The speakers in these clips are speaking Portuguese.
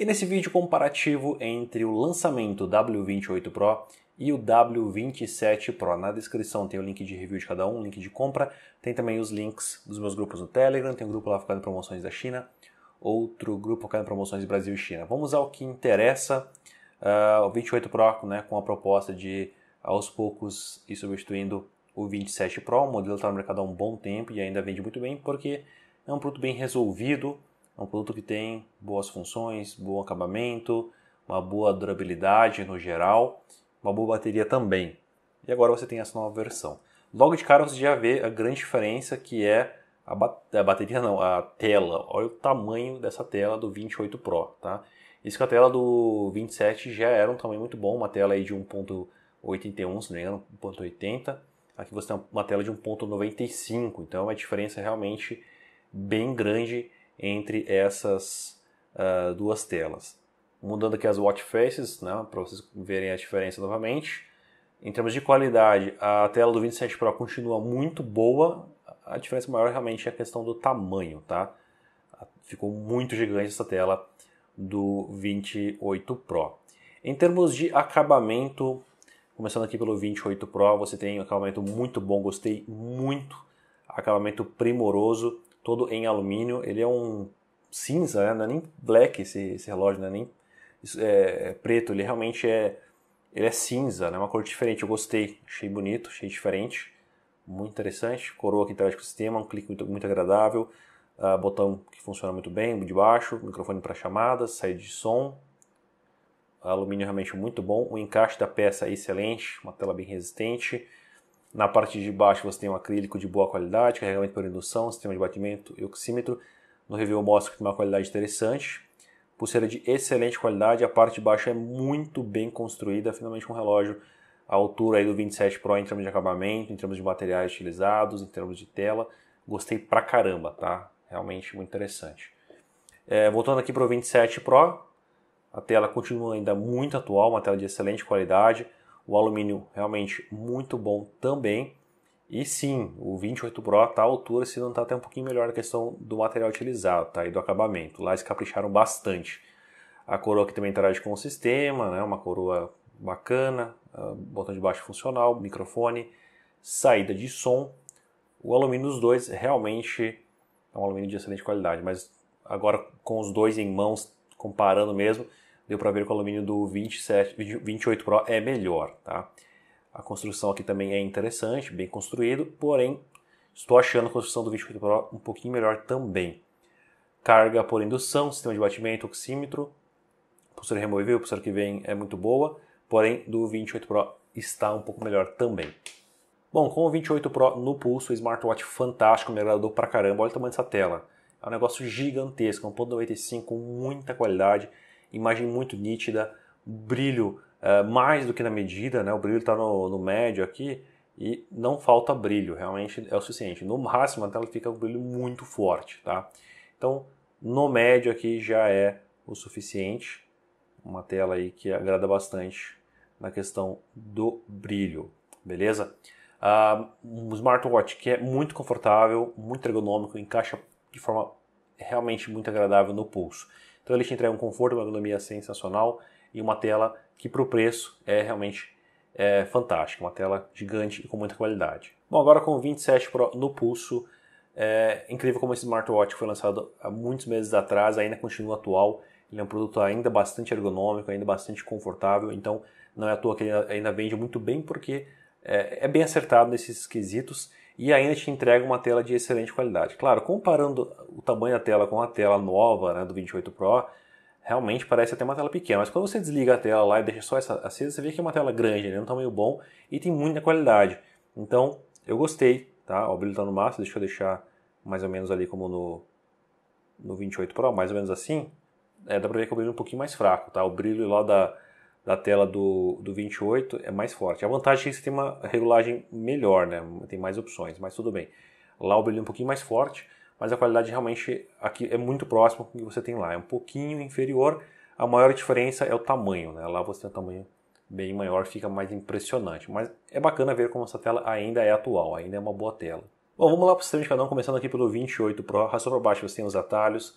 E nesse vídeo comparativo entre o lançamento W28 Pro e o W27 Pro. Na descrição tem o link de review de cada um, link de compra, tem também os links dos meus grupos no Telegram, tem um grupo lá focado em promoções da China, outro grupo focado em promoções de Brasil e China. Vamos ao que interessa, uh, o 28 Pro né, com a proposta de aos poucos ir substituindo o 27 Pro, o modelo está no mercado há um bom tempo e ainda vende muito bem porque é um produto bem resolvido, é um produto que tem boas funções, bom acabamento, uma boa durabilidade no geral, uma boa bateria também. E agora você tem essa nova versão. Logo de cara você já vê a grande diferença que é a, a bateria não, a tela. Olha o tamanho dessa tela do 28 Pro, tá? Isso que a tela do 27 já era um tamanho muito bom, uma tela aí de 1.81, se não me engano, 1.80. Aqui você tem uma tela de 1.95, então é uma diferença realmente bem grande entre essas uh, duas telas. Mudando aqui as watch faces, né, para vocês verem a diferença novamente. Em termos de qualidade, a tela do 27 Pro continua muito boa. A diferença maior realmente é a questão do tamanho, tá? Ficou muito gigante essa tela do 28 Pro. Em termos de acabamento, começando aqui pelo 28 Pro, você tem um acabamento muito bom, gostei muito. Acabamento primoroso todo em alumínio. Ele é um cinza, né? não é nem black esse, esse relógio, não é nem é, é, preto. Ele realmente é, ele é cinza, né? uma cor diferente. Eu gostei, achei bonito, achei diferente. Muito interessante. Coroa que interage com o sistema, um clique muito, muito agradável. Uh, botão que funciona muito bem, de baixo, microfone para chamadas, saída de som, alumínio realmente muito bom, o encaixe da peça é excelente, uma tela bem resistente, na parte de baixo você tem um acrílico de boa qualidade, carregamento por indução, sistema de batimento e oxímetro. No review mostra que tem uma qualidade interessante. Pulseira de excelente qualidade, a parte de baixo é muito bem construída, finalmente um relógio à altura aí do 27 Pro em termos de acabamento, em termos de materiais utilizados, em termos de tela. Gostei pra caramba, tá? Realmente muito interessante. É, voltando aqui para o 27 Pro, a tela continua ainda muito atual, uma tela de excelente qualidade o alumínio realmente muito bom também. E sim, o 28 Pro está à altura, se não está até um pouquinho melhor a questão do material utilizado, tá? E do acabamento. Lá eles capricharam bastante. A coroa que também interage tá com o sistema, né? Uma coroa bacana, ah, botão de baixo funcional, microfone, saída de som. O alumínio dos dois realmente é um alumínio de excelente qualidade, mas agora com os dois em mãos, comparando mesmo, deu para ver que o alumínio do 27, 28 Pro é melhor, tá? A construção aqui também é interessante, bem construído, porém estou achando a construção do 28 Pro um pouquinho melhor também. Carga por indução, sistema de batimento, oxímetro, pulseira removível, pulseira que vem é muito boa, porém do 28 Pro está um pouco melhor também. Bom, com o 28 Pro no pulso, smartwatch fantástico, me agradou pra caramba. Olha o tamanho dessa tela. É um negócio gigantesco, 1.95 é com muita qualidade imagem muito nítida, brilho é, mais do que na medida, né? O brilho está no, no, médio aqui e não falta brilho, realmente é o suficiente. No máximo a tela fica com um brilho muito forte, tá? Então no médio aqui já é o suficiente, uma tela aí que agrada bastante na questão do brilho, beleza? Uh, um smartwatch que é muito confortável, muito ergonômico, encaixa de forma realmente muito agradável no pulso. Então ele te entregam um conforto, uma ergonomia sensacional e uma tela que para o preço é realmente é, fantástica, uma tela gigante e com muita qualidade. Bom, agora com o 27 Pro no pulso, é incrível como esse smartwatch foi lançado há muitos meses atrás, ainda continua atual. Ele é um produto ainda bastante ergonômico, ainda bastante confortável, então não é à toa que ele ainda vende muito bem, porque é, é bem acertado nesses quesitos e ainda te entrega uma tela de excelente qualidade. Claro, comparando o tamanho da tela com a tela nova né, do 28 Pro, realmente parece até uma tela pequena, mas quando você desliga a tela lá e deixa só essa acesa, você vê que é uma tela grande, né, um tamanho bom e tem muita qualidade. Então, eu gostei, tá? O brilho está no máximo, deixa eu deixar mais ou menos ali como no, no 28 Pro, mais ou menos assim. É, dá para ver que é o brilho é um pouquinho mais fraco, tá? O brilho lá da, da tela do, do 28 é mais forte. A vantagem é que você tem uma regulagem melhor, né? tem mais opções, mas tudo bem. Lá o brilho é um pouquinho mais forte, mas a qualidade realmente aqui é muito próximo o que você tem lá. É um pouquinho inferior, a maior diferença é o tamanho. Né? Lá você tem um tamanho bem maior, fica mais impressionante. Mas é bacana ver como essa tela ainda é atual, ainda é uma boa tela. Bom, vamos lá para o sistema de cada um, começando aqui pelo 28 Pro. Arrastou para baixo você tem os atalhos,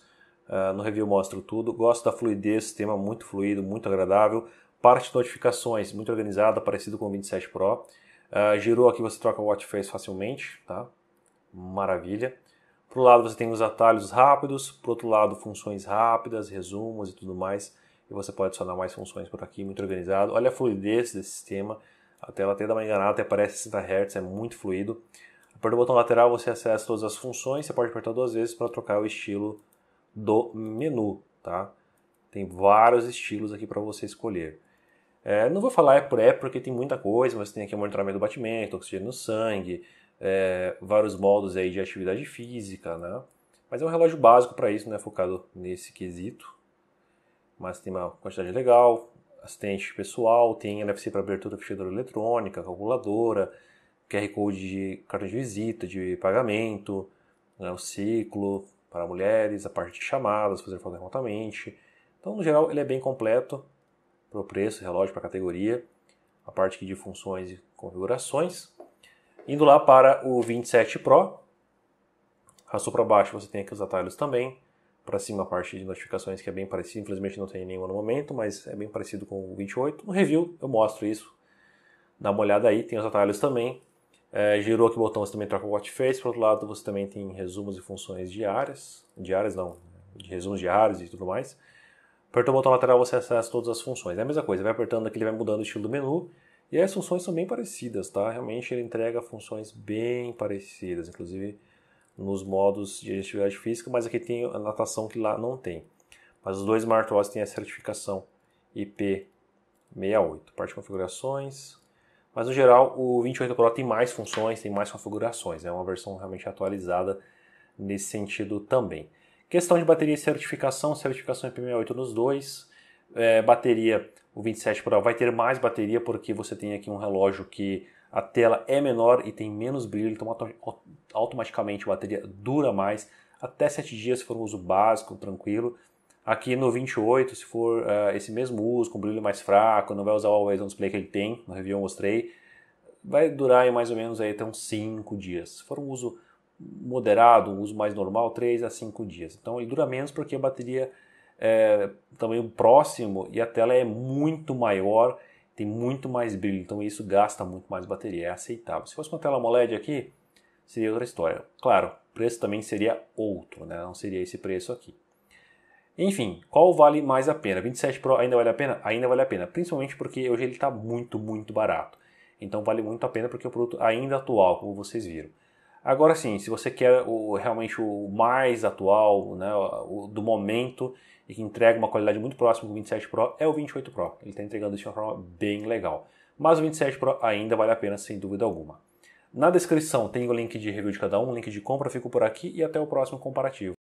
uh, no review mostro tudo. Gosto da fluidez, sistema muito fluido, muito agradável. Parte de notificações, muito organizada, parecido com o 27 Pro. Uh, ah, girou aqui, você troca o watch face facilmente, tá? Maravilha. Por um lado você tem os atalhos rápidos, por outro lado funções rápidas, resumos e tudo mais. E você pode adicionar mais funções por aqui, muito organizado. Olha a fluidez desse sistema. A tela até dá uma enganada, até parece 60 Hz, é muito fluido. Aperta o botão lateral, você acessa todas as funções. Você pode apertar duas vezes para trocar o estilo do menu, tá? Tem vários estilos aqui para você escolher. É, não vou falar é por é porque tem muita coisa, você tem aqui o monitoramento do batimento, oxigênio no sangue, é, vários modos aí de atividade física, né? Mas é um relógio básico para isso, não é focado nesse quesito. Mas tem uma quantidade legal, assistente pessoal, tem NFC para abertura de fechadura eletrônica, calculadora, QR Code de cartão de visita, de pagamento, né, o ciclo para mulheres, a parte de chamadas, fazer remotamente. Então, no geral, ele é bem completo para o preço, relógio para a categoria, a parte aqui de funções e configurações. Indo lá para o 27 Pro, arrastou para baixo você tem aqui os atalhos também, para cima a parte de notificações que é bem parecida, infelizmente não tem nenhuma no momento, mas é bem parecido com o 28. No review eu mostro isso, dá uma olhada aí, tem os atalhos também. É, girou aqui o botão, você também troca o watch face, por outro lado você também tem resumos e funções diárias, diárias não, de resumos diários e tudo mais. Apertou o botão lateral, você acessa todas as funções. É a mesma coisa, vai apertando aqui, ele vai mudando o estilo do menu. E as funções são bem parecidas, tá? Realmente ele entrega funções bem parecidas, inclusive nos modos de atividade física, mas aqui tem a natação que lá não tem. Mas os dois smartwatches têm a certificação IP68. Parte de configurações. Mas no geral, o 28 Pro tem mais funções, tem mais configurações. Né? É uma versão realmente atualizada nesse sentido também. Questão de bateria e certificação, certificação IP68 nos dois. É, bateria, o 27 Pro vai ter mais bateria porque você tem aqui um relógio que a tela é menor e tem menos brilho, então automaticamente a bateria dura mais, até 7 dias se for um uso básico, tranquilo. Aqui no 28, se for uh, esse mesmo uso, com brilho mais fraco, não vai usar o Always On Display que ele tem, no review eu mostrei, vai durar mais ou menos aí até uns 5 dias. Se for um uso moderado, um uso mais normal, 3 a 5 dias. Então ele dura menos porque a bateria é também próximo e a tela é muito maior, tem muito mais brilho, então isso gasta muito mais bateria, é aceitável. Se fosse uma tela AMOLED aqui, seria outra história. Claro, o preço também seria outro, né? não seria esse preço aqui. Enfim, qual vale mais a pena? 27 Pro ainda vale a pena? Ainda vale a pena, principalmente porque hoje ele está muito, muito barato. Então vale muito a pena porque é um produto ainda atual, como vocês viram. Agora sim, se você quer o, realmente o mais atual, né, o, do momento, e que entrega uma qualidade muito próxima do 27 Pro, é o 28 Pro. Ele está entregando isso de uma forma bem legal. Mas o 27 Pro ainda vale a pena, sem dúvida alguma. Na descrição tem o link de review de cada um, link de compra, fico por aqui e até o próximo comparativo.